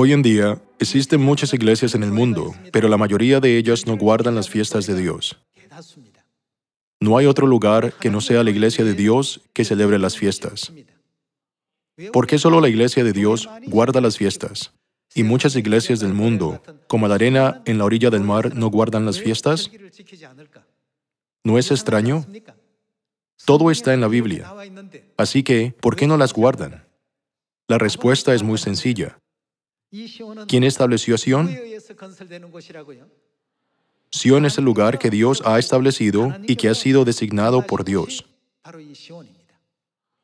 Hoy en día, existen muchas iglesias en el mundo, pero la mayoría de ellas no guardan las fiestas de Dios. No hay otro lugar que no sea la iglesia de Dios que celebre las fiestas. ¿Por qué solo la iglesia de Dios guarda las fiestas? ¿Y muchas iglesias del mundo, como la arena en la orilla del mar, no guardan las fiestas? ¿No es extraño? Todo está en la Biblia. Así que, ¿por qué no las guardan? La respuesta es muy sencilla. ¿Quién estableció a Sión? Sión es el lugar que Dios ha establecido y que ha sido designado por Dios.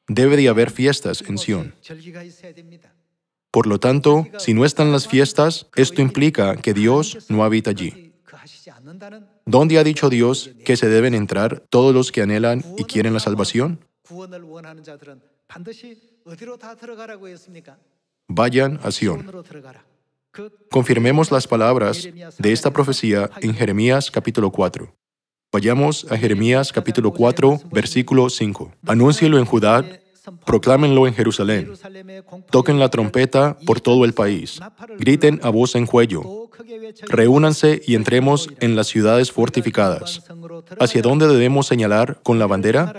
Debe de haber fiestas en Sión. Por lo tanto, si no están las fiestas, esto implica que Dios no habita allí. ¿Dónde ha dicho Dios que se deben entrar todos los que anhelan y quieren la salvación? vayan a Sión. Confirmemos las palabras de esta profecía en Jeremías capítulo 4. Vayamos a Jeremías capítulo 4, versículo 5. Anúncielo en Judá, proclámenlo en Jerusalén. Toquen la trompeta por todo el país. Griten a voz en cuello. Reúnanse y entremos en las ciudades fortificadas. ¿Hacia dónde debemos señalar con la bandera?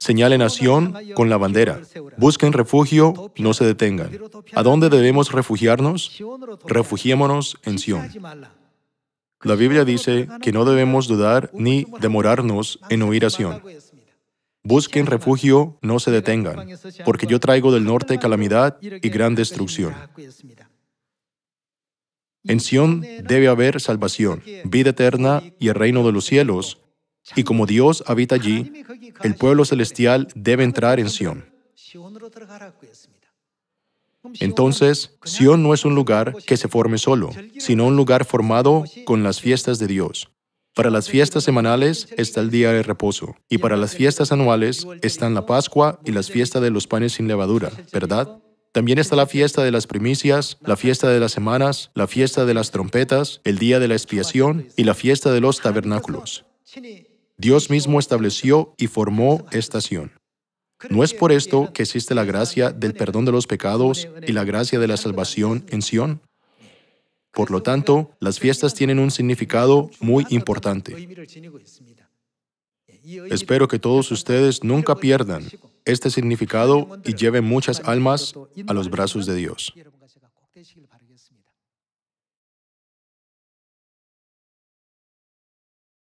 Señalen a Sion con la bandera. Busquen refugio, no se detengan. ¿A dónde debemos refugiarnos? Refugiémonos en Sión. La Biblia dice que no debemos dudar ni demorarnos en oír a Sión. Busquen refugio, no se detengan, porque yo traigo del norte calamidad y gran destrucción. En Sión debe haber salvación, vida eterna y el reino de los cielos y como Dios habita allí, el pueblo celestial debe entrar en Sión. Entonces, Sión no es un lugar que se forme solo, sino un lugar formado con las fiestas de Dios. Para las fiestas semanales está el día de reposo, y para las fiestas anuales están la Pascua y las fiestas de los panes sin levadura, ¿verdad? También está la fiesta de las primicias, la fiesta de las semanas, la fiesta de las trompetas, el día de la expiación y la fiesta de los tabernáculos. Dios mismo estableció y formó esta Sion. ¿No es por esto que existe la gracia del perdón de los pecados y la gracia de la salvación en Sión? Por lo tanto, las fiestas tienen un significado muy importante. Espero que todos ustedes nunca pierdan este significado y lleven muchas almas a los brazos de Dios.